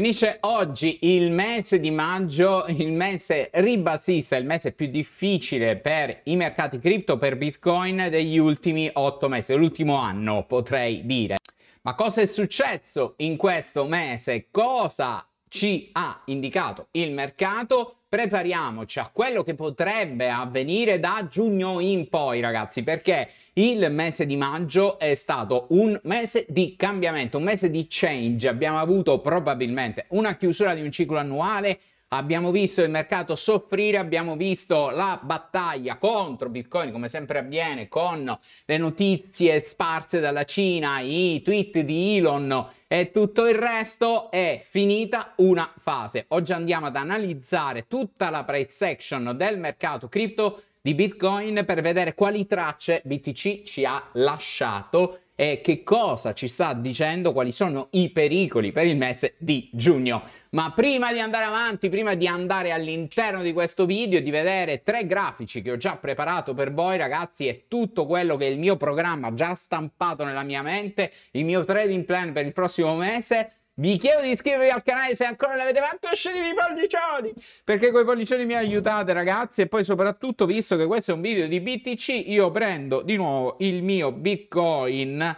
Finisce oggi il mese di maggio, il mese ribassista, il mese più difficile per i mercati cripto, per Bitcoin degli ultimi otto mesi, l'ultimo anno potrei dire. Ma cosa è successo in questo mese? Cosa ci ha indicato il mercato? prepariamoci a quello che potrebbe avvenire da giugno in poi, ragazzi, perché il mese di maggio è stato un mese di cambiamento, un mese di change. Abbiamo avuto probabilmente una chiusura di un ciclo annuale Abbiamo visto il mercato soffrire, abbiamo visto la battaglia contro Bitcoin, come sempre avviene, con le notizie sparse dalla Cina, i tweet di Elon e tutto il resto è finita una fase. Oggi andiamo ad analizzare tutta la price action del mercato cripto di Bitcoin per vedere quali tracce BTC ci ha lasciato eh, che cosa ci sta dicendo, quali sono i pericoli per il mese di giugno. Ma prima di andare avanti, prima di andare all'interno di questo video, di vedere tre grafici che ho già preparato per voi ragazzi e tutto quello che il mio programma ha già stampato nella mia mente, il mio trading plan per il prossimo mese, vi chiedo di iscrivervi al canale se ancora non l'avete fatto. Lasciatemi i pollicioni. Perché con i pollicioni mi aiutate, ragazzi. E poi, soprattutto, visto che questo è un video di BTC, io prendo di nuovo il mio Bitcoin.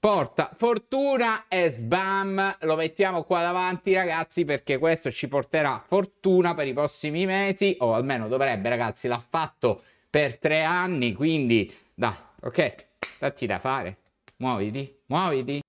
Porta fortuna e sbam. Lo mettiamo qua davanti, ragazzi, perché questo ci porterà fortuna per i prossimi mesi. O almeno dovrebbe, ragazzi. L'ha fatto per tre anni. Quindi, dai, ok. Datti da fare. Muoviti, muoviti.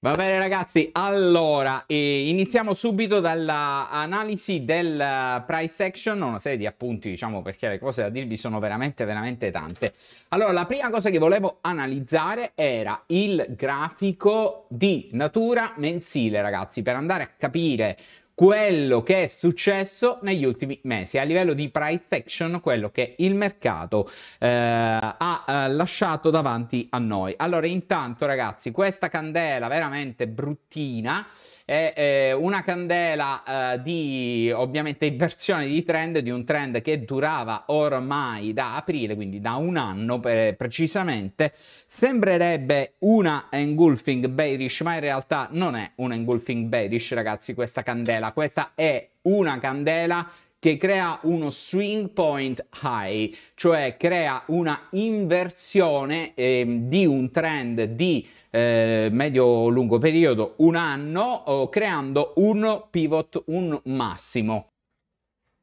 Va bene ragazzi, allora eh, iniziamo subito dall'analisi del eh, price action, una serie di appunti diciamo perché le cose da dirvi sono veramente veramente tante. Allora la prima cosa che volevo analizzare era il grafico di natura mensile ragazzi, per andare a capire quello che è successo negli ultimi mesi a livello di price action, quello che il mercato eh, ha eh, lasciato davanti a noi. Allora, intanto ragazzi, questa candela veramente bruttina è eh, una candela eh, di ovviamente inversione di trend, di un trend che durava ormai da aprile, quindi da un anno per, precisamente. Sembrerebbe una engulfing bearish, ma in realtà non è una engulfing bearish, ragazzi, questa candela. Questa è una candela che crea uno swing point high, cioè crea una inversione eh, di un trend di eh, medio-lungo periodo, un anno, oh, creando un pivot, un massimo.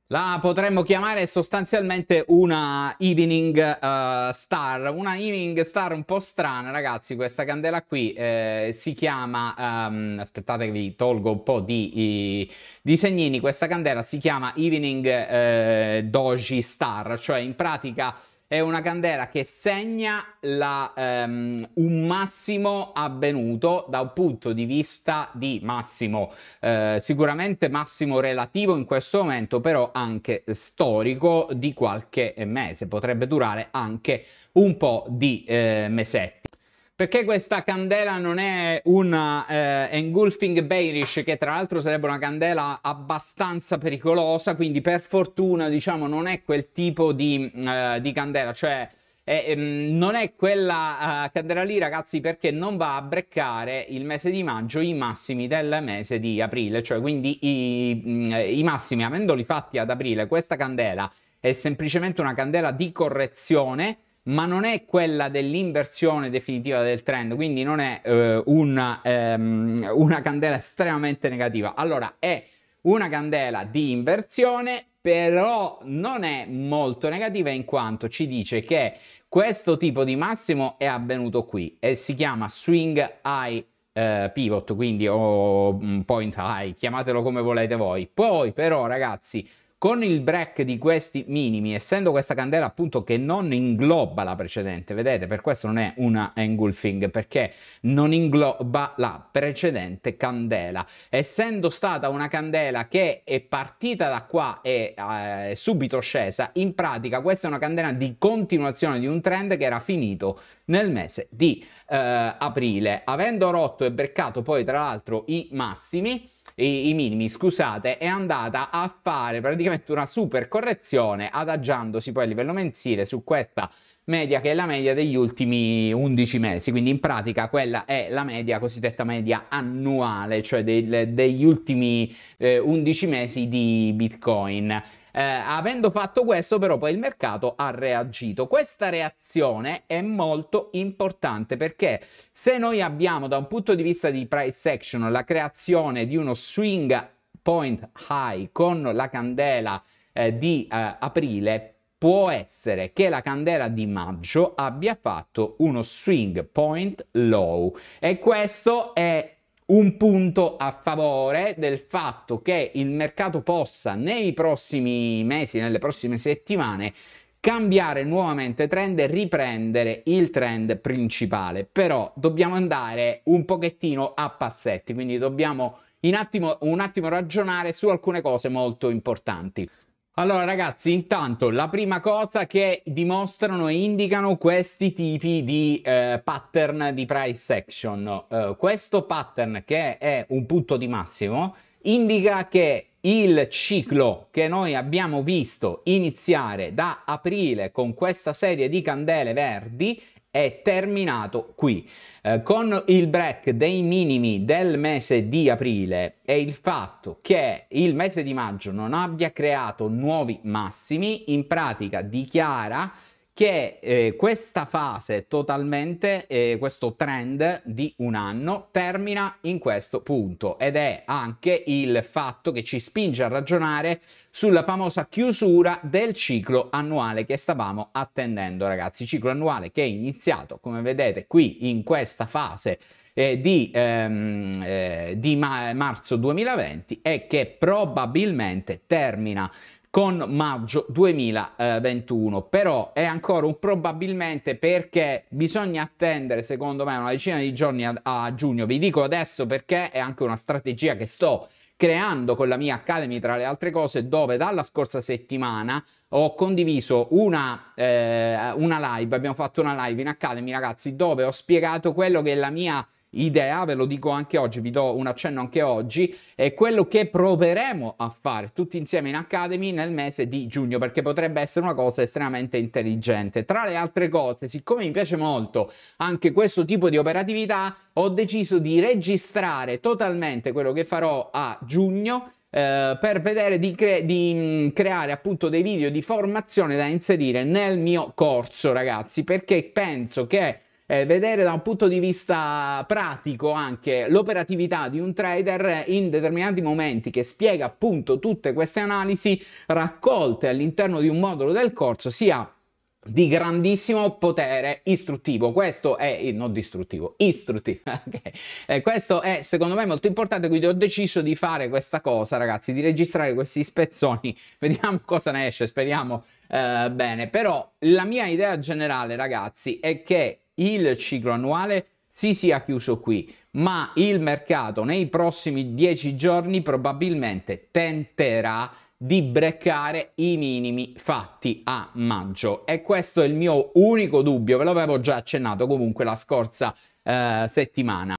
La potremmo chiamare sostanzialmente una evening uh, star, una evening star un po' strana ragazzi, questa candela qui eh, si chiama, um, aspettate che vi tolgo un po' di, i, di segnini, questa candela si chiama evening eh, doji star, cioè in pratica è una candela che segna la, um, un massimo avvenuto da un punto di vista di massimo, eh, sicuramente massimo relativo in questo momento, però anche storico di qualche mese, potrebbe durare anche un po' di eh, mesetti. Perché questa candela non è una eh, engulfing bearish, che tra l'altro sarebbe una candela abbastanza pericolosa, quindi per fortuna diciamo non è quel tipo di, eh, di candela, cioè... Eh, ehm, non è quella uh, candela lì, ragazzi, perché non va a breccare il mese di maggio i massimi del mese di aprile, cioè quindi i, mh, mm, i massimi avendoli fatti ad aprile. Questa candela è semplicemente una candela di correzione ma non è quella dell'inversione definitiva del trend, quindi non è eh, una, ehm, una candela estremamente negativa. Allora, è una candela di inversione, però non è molto negativa in quanto ci dice che questo tipo di massimo è avvenuto qui e si chiama swing high eh, pivot, quindi o oh, point high, chiamatelo come volete voi. Poi però ragazzi con il break di questi minimi, essendo questa candela appunto che non ingloba la precedente, vedete, per questo non è una engulfing, perché non ingloba la precedente candela. Essendo stata una candela che è partita da qua e eh, subito scesa, in pratica questa è una candela di continuazione di un trend che era finito nel mese di eh, aprile. Avendo rotto e breccato poi tra l'altro i massimi, i, i minimi, scusate, è andata a fare praticamente una super correzione adagiandosi poi a livello mensile su questa media che è la media degli ultimi 11 mesi, quindi in pratica quella è la media cosiddetta media annuale, cioè del, degli ultimi eh, 11 mesi di Bitcoin. Eh, avendo fatto questo però poi il mercato ha reagito. Questa reazione è molto importante perché se noi abbiamo da un punto di vista di price action la creazione di uno swing point high con la candela eh, di eh, aprile, può essere che la candela di maggio abbia fatto uno swing point low e questo è un punto a favore del fatto che il mercato possa nei prossimi mesi, nelle prossime settimane, cambiare nuovamente trend e riprendere il trend principale. Però dobbiamo andare un pochettino a passetti, quindi dobbiamo in attimo, un attimo ragionare su alcune cose molto importanti. Allora ragazzi, intanto la prima cosa che dimostrano e indicano questi tipi di eh, pattern di price action. Eh, questo pattern che è un punto di massimo indica che il ciclo che noi abbiamo visto iniziare da aprile con questa serie di candele verdi è terminato qui. Eh, con il break dei minimi del mese di aprile e il fatto che il mese di maggio non abbia creato nuovi massimi, in pratica dichiara che eh, questa fase totalmente, eh, questo trend di un anno termina in questo punto ed è anche il fatto che ci spinge a ragionare sulla famosa chiusura del ciclo annuale che stavamo attendendo ragazzi, ciclo annuale che è iniziato come vedete qui in questa fase eh, di, ehm, eh, di ma- marzo 2020 e che probabilmente termina con maggio 2021, però è ancora un probabilmente perché bisogna attendere secondo me una decina di giorni a, a giugno, vi dico adesso perché è anche una strategia che sto creando con la mia Academy tra le altre cose dove dalla scorsa settimana ho condiviso una, eh, una live, abbiamo fatto una live in Academy ragazzi dove ho spiegato quello che è la mia idea, ve lo dico anche oggi, vi do un accenno anche oggi, è quello che proveremo a fare tutti insieme in Academy nel mese di giugno, perché potrebbe essere una cosa estremamente intelligente. Tra le altre cose, siccome mi piace molto anche questo tipo di operatività, ho deciso di registrare totalmente quello che farò a giugno eh, per vedere di, cre- di, mm, creare appunto dei video di formazione da inserire nel mio corso, ragazzi, perché penso che eh, vedere da un punto di vista pratico anche l'operatività di un trader in determinati momenti che spiega appunto tutte queste analisi raccolte all'interno di un modulo del corso sia di grandissimo potere istruttivo. Questo è, non distruttivo, istruttivo. Okay. Eh, questo è secondo me molto importante, quindi ho deciso di fare questa cosa, ragazzi, di registrare questi spezzoni. Vediamo cosa ne esce, speriamo eh, bene. Però la mia idea generale, ragazzi, è che il ciclo annuale si sia chiuso qui, ma il mercato nei prossimi 10 giorni probabilmente tenterà di breccare i minimi fatti a maggio e questo è il mio unico dubbio, ve l'avevo già accennato comunque la scorsa eh, settimana.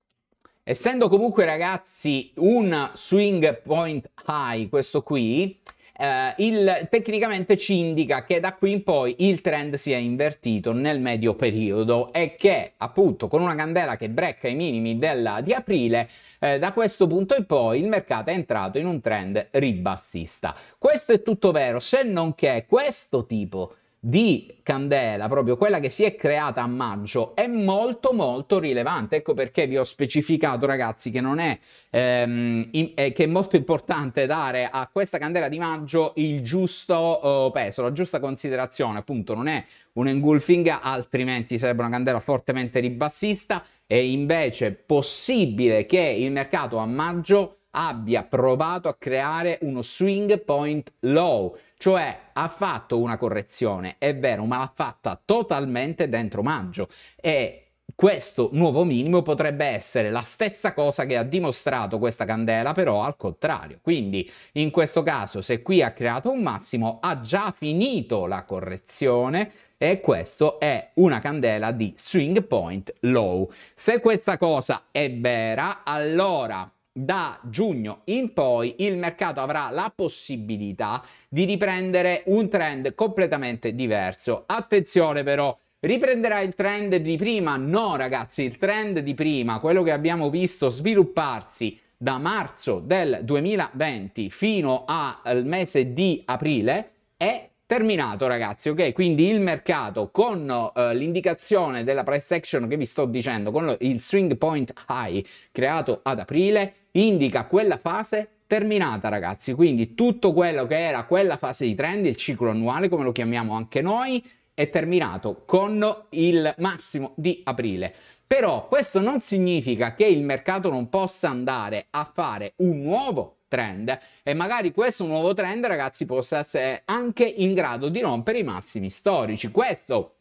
Essendo comunque ragazzi un swing point high questo qui, eh, il, tecnicamente ci indica che da qui in poi il trend si è invertito nel medio periodo e che appunto con una candela che brecca i minimi della, di aprile, eh, da questo punto in poi il mercato è entrato in un trend ribassista. Questo è tutto vero, se non che questo tipo di di candela, proprio quella che si è creata a maggio, è molto molto rilevante. Ecco perché vi ho specificato, ragazzi, che non è ehm, in, eh, che è molto importante dare a questa candela di maggio il giusto eh, peso, la giusta considerazione. Appunto, non è un engulfing, altrimenti sarebbe una candela fortemente ribassista. È invece possibile che il mercato a maggio abbia provato a creare uno swing point low, cioè ha fatto una correzione, è vero, ma l'ha fatta totalmente dentro maggio e questo nuovo minimo potrebbe essere la stessa cosa che ha dimostrato questa candela, però al contrario. Quindi in questo caso, se qui ha creato un massimo, ha già finito la correzione e questo è una candela di swing point low. Se questa cosa è vera, allora da giugno in poi il mercato avrà la possibilità di riprendere un trend completamente diverso. Attenzione però, riprenderà il trend di prima? No ragazzi, il trend di prima, quello che abbiamo visto svilupparsi da marzo del 2020 fino al mese di aprile è Terminato ragazzi, ok? Quindi il mercato con uh, l'indicazione della price action che vi sto dicendo, con lo, il swing point high creato ad aprile, indica quella fase terminata ragazzi, quindi tutto quello che era quella fase di trend, il ciclo annuale come lo chiamiamo anche noi, è terminato con il massimo di aprile. Però questo non significa che il mercato non possa andare a fare un nuovo trend e magari questo nuovo trend ragazzi possa essere anche in grado di rompere i massimi storici. Questo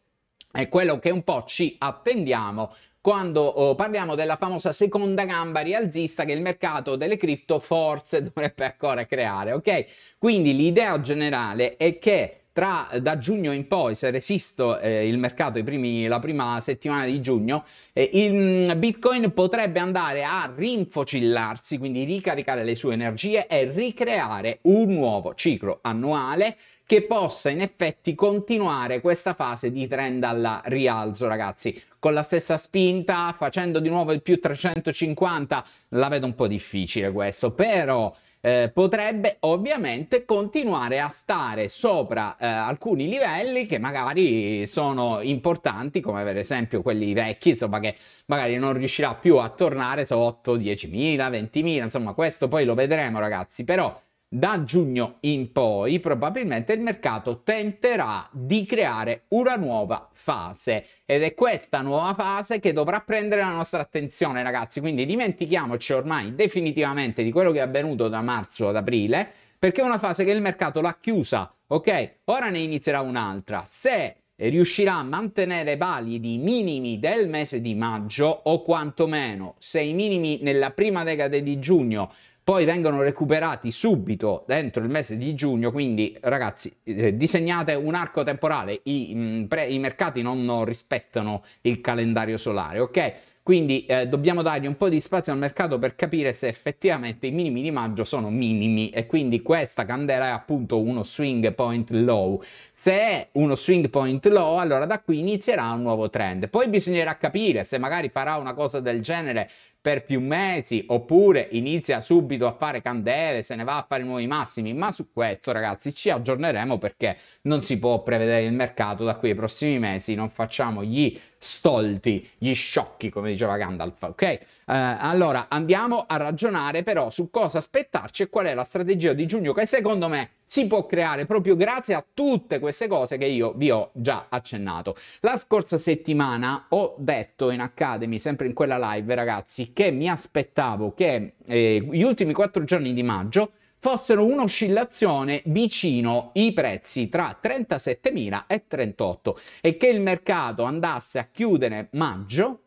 è quello che un po' ci attendiamo quando oh, parliamo della famosa seconda gamba rialzista che il mercato delle cripto forse dovrebbe ancora creare, ok? Quindi l'idea generale è che tra, da giugno in poi, se resisto eh, il mercato primi, la prima settimana di giugno, eh, il mm, Bitcoin potrebbe andare a rinfocillarsi, quindi ricaricare le sue energie e ricreare un nuovo ciclo annuale che possa in effetti continuare questa fase di trend al rialzo, ragazzi. Con la stessa spinta, facendo di nuovo il più 350, la vedo un po' difficile questo, però eh, potrebbe ovviamente continuare a stare sopra eh, alcuni livelli che magari sono importanti, come per esempio quelli vecchi, insomma, che magari non riuscirà più a tornare sotto 10.000, 20.000, insomma, questo poi lo vedremo, ragazzi, però da giugno in poi probabilmente il mercato tenterà di creare una nuova fase ed è questa nuova fase che dovrà prendere la nostra attenzione ragazzi, quindi dimentichiamoci ormai definitivamente di quello che è avvenuto da marzo ad aprile perché è una fase che il mercato l'ha chiusa, ok? Ora ne inizierà un'altra. Se riuscirà a mantenere validi i minimi del mese di maggio o quantomeno se i minimi nella prima decade di giugno poi vengono recuperati subito dentro il mese di giugno, quindi ragazzi eh, disegnate un arco temporale, I, mh, mm, pre, i mercati non, rispettano il calendario solare, ok? Quindi eh, dobbiamo dargli un po' di spazio al mercato per capire se effettivamente i minimi di maggio sono minimi e quindi questa candela è appunto uno swing point low. Se è uno swing point low, allora da qui inizierà un nuovo trend. Poi bisognerà capire se magari farà una cosa del genere per più mesi oppure inizia subito a fare candele, se ne va a fare nuovi massimi, ma su questo ragazzi ci aggiorneremo perché non si può prevedere il mercato da qui ai prossimi mesi, non facciamo gli stolti, gli sciocchi come diceva Gandalf, ok? Eh, allora andiamo a ragionare però su cosa aspettarci e qual è la strategia di giugno che secondo me si può creare proprio grazie a tutte queste cose che io vi ho già accennato. La scorsa settimana ho detto in Academy, sempre in quella live ragazzi, che mi aspettavo che eh, gli ultimi quattro giorni di maggio fossero un'oscillazione vicino i prezzi tra 37.000 e 38 e che il mercato andasse a chiudere maggio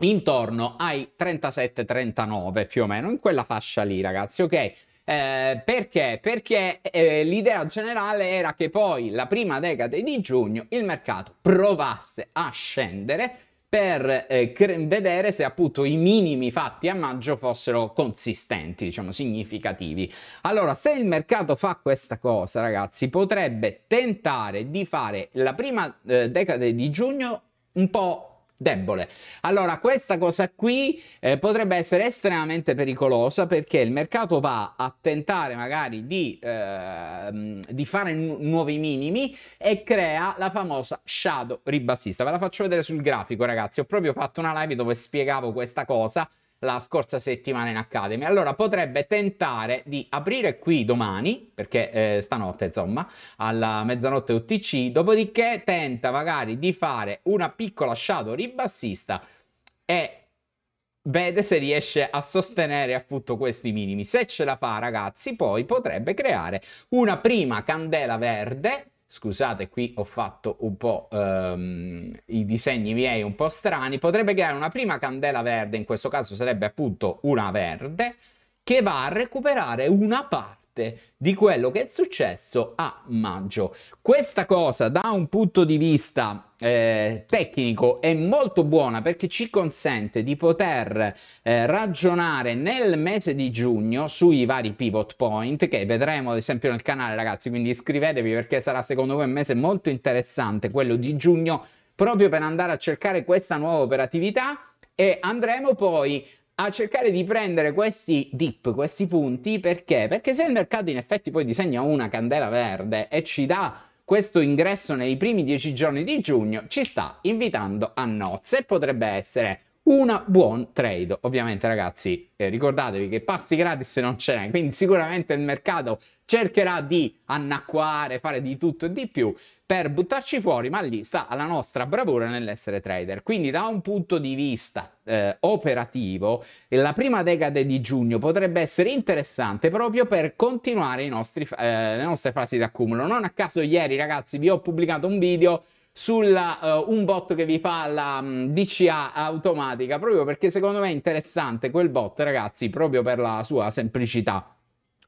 intorno ai 37-39 più o meno, in quella fascia lì ragazzi, ok? Eh, perché? Perché eh, l'idea generale era che poi la prima decade di giugno il mercato provasse a scendere per eh, cre- vedere se appunto i minimi fatti a maggio fossero consistenti, diciamo significativi. Allora, se il mercato fa questa cosa, ragazzi, potrebbe tentare di fare la prima eh, decade di giugno un po' debole. Allora, questa cosa qui eh, potrebbe essere estremamente pericolosa perché il mercato va a tentare magari di, eh, di fare nu- nuovi minimi e crea la famosa shadow ribassista. Ve la faccio vedere sul grafico, ragazzi. Ho proprio fatto una live dove spiegavo questa cosa la scorsa settimana in Academy. Allora potrebbe tentare di aprire qui domani, perché eh, stanotte insomma, alla mezzanotte UTC, dopodiché tenta magari di fare una piccola shadow ribassista e vede se riesce a sostenere appunto questi minimi. Se ce la fa ragazzi poi potrebbe creare una prima candela verde scusate qui ho fatto un po' ehm, i disegni miei un po' strani, potrebbe creare una prima candela verde, in questo caso sarebbe appunto una verde, che va a recuperare una parte di quello che è successo a maggio. Questa cosa da un punto di vista eh, tecnico è molto buona perché ci consente di poter eh, ragionare nel mese di giugno sui vari pivot point che vedremo ad esempio nel canale ragazzi, quindi iscrivetevi perché sarà secondo voi un mese molto interessante quello di giugno proprio per andare a cercare questa nuova operatività e andremo poi a cercare di prendere questi dip, questi punti, perché? Perché se il mercato in effetti poi disegna una candela verde e ci dà questo ingresso nei primi dieci giorni di giugno, ci sta invitando a nozze e potrebbe essere una buon trade. Ovviamente ragazzi eh, ricordatevi che pasti gratis non ce n'è, quindi sicuramente il mercato cercherà di annacquare, fare di tutto e di più per buttarci fuori, ma lì sta la nostra bravura nell'essere trader. Quindi da un punto di vista eh, operativo, la prima decade di giugno potrebbe essere interessante proprio per continuare nostri, eh, le nostre fasi d'accumulo. Non a caso ieri ragazzi vi ho pubblicato un video sulla, uh, un bot che vi fa la um, mm, DCA automatica, proprio perché secondo me è interessante quel bot, ragazzi, proprio per la sua semplicità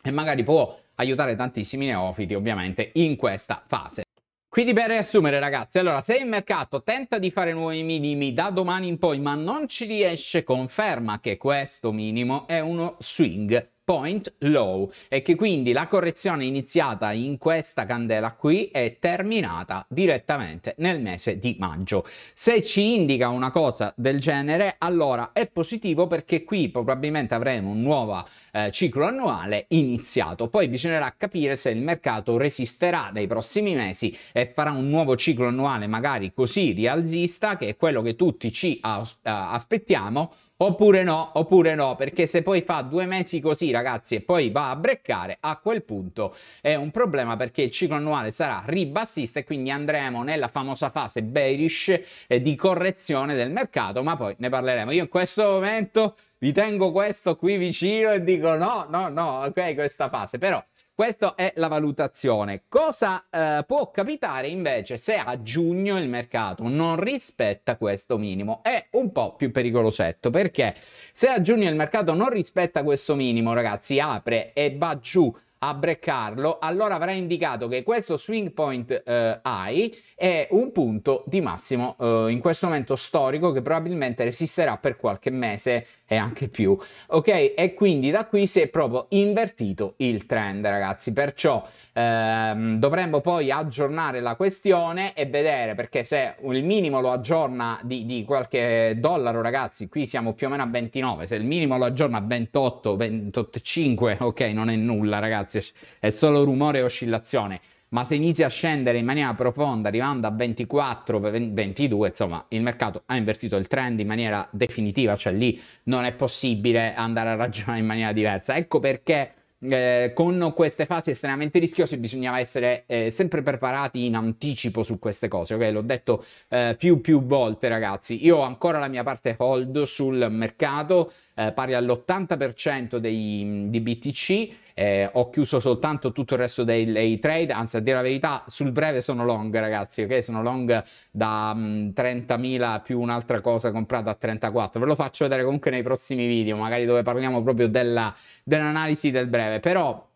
e magari può aiutare tantissimi neofiti, ovviamente, in questa fase. Quindi per riassumere ragazzi, allora se il mercato tenta di fare nuovi minimi da domani in poi ma non ci riesce, conferma che questo minimo è uno swing point low e che quindi la correzione iniziata in questa candela qui è terminata direttamente nel mese di maggio. Se ci indica una cosa del genere allora è positivo perché qui probabilmente avremo un nuovo eh, ciclo annuale iniziato. Poi bisognerà capire se il mercato resisterà nei prossimi mesi e farà un nuovo ciclo annuale magari così rialzista che è quello che tutti ci eh, aspettiamo Oppure no, oppure no, perché se poi fa due mesi così, ragazzi, e poi va a breccare, a quel punto è un problema perché il ciclo annuale sarà ribassista e quindi andremo nella famosa fase bearish eh, di correzione del mercato, ma poi ne parleremo. Io in questo momento vi tengo questo qui vicino e dico no, no, no, ok, questa fase, però questa è la valutazione. Cosa eh, può capitare invece se a giugno il mercato non rispetta questo minimo? È un po' più pericolosetto perché se a giugno il mercato non rispetta questo minimo, ragazzi, apre e va giù a breccarlo, allora avrà indicato che questo swing point eh, high è un punto di massimo eh, in questo momento storico che probabilmente resisterà per qualche mese e anche più. Ok, e quindi da qui si è proprio invertito il trend, ragazzi. Perciò ehm, dovremmo poi aggiornare la questione e vedere perché se il minimo lo aggiorna di, di, qualche dollaro, ragazzi, qui siamo più o meno a 29, se il minimo lo aggiorna a 28, 28,5, ok, non è nulla, ragazzi ragazzi, è solo rumore e oscillazione. Ma se inizia a scendere in maniera profonda, arrivando a 24, 22, insomma, il mercato ha invertito il trend in maniera definitiva, cioè lì non è possibile andare a ragionare in maniera diversa. Ecco perché eh, con queste fasi estremamente rischiose bisognava essere eh, sempre preparati in anticipo su queste cose, ok? L'ho detto eh, più più volte, ragazzi. Io ho ancora la mia parte hold sul mercato, eh, pari all'80% dei, di BTC eh, ho chiuso soltanto tutto il resto dei, dei, trade, anzi a dire la verità sul breve sono long ragazzi, ok? Sono long da mh, mm, 30.000 più un'altra cosa comprata a 34, ve lo faccio vedere comunque nei prossimi video, magari dove parliamo proprio della, dell'analisi del breve, però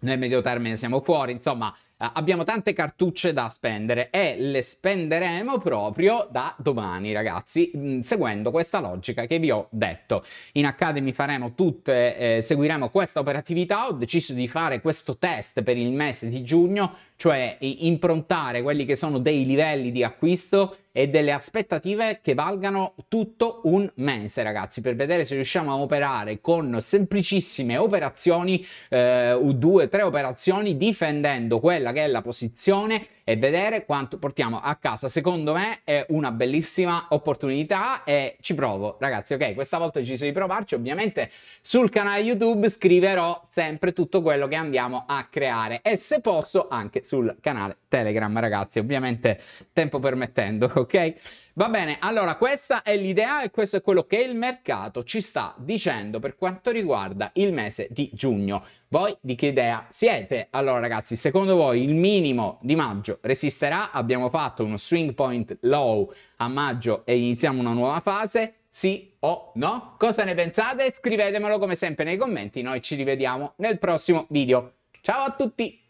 nel medio termine siamo fuori, insomma eh, abbiamo tante cartucce da spendere e le spenderemo proprio da domani ragazzi mm, seguendo questa logica che vi ho detto in Academy faremo tutte eh, seguiremo questa operatività ho deciso di fare questo test per il mese di giugno cioè improntare quelli che sono dei livelli di acquisto e delle aspettative che valgano tutto un mese, ragazzi, per vedere se riusciamo a operare con semplicissime operazioni, eh, due, tre operazioni, difendendo quella che è la posizione e vedere quanto portiamo a casa. Secondo me è una bellissima opportunità e ci provo, ragazzi. Ok, questa volta ho deciso di provarci. Ovviamente sul canale YouTube scriverò sempre tutto quello che andiamo a creare e se posso anche sul canale Telegram, ragazzi. Ovviamente tempo permettendo, ok? Va bene, allora questa è l'idea e questo è quello che il mercato ci sta dicendo per quanto riguarda il mese di giugno. Voi di che idea siete? Allora ragazzi, secondo voi il minimo di maggio resisterà, abbiamo fatto uno swing point low a maggio e iniziamo una nuova fase, sì o no? Cosa ne pensate? Scrivetemelo come sempre nei commenti, noi ci rivediamo nel prossimo video. Ciao a tutti!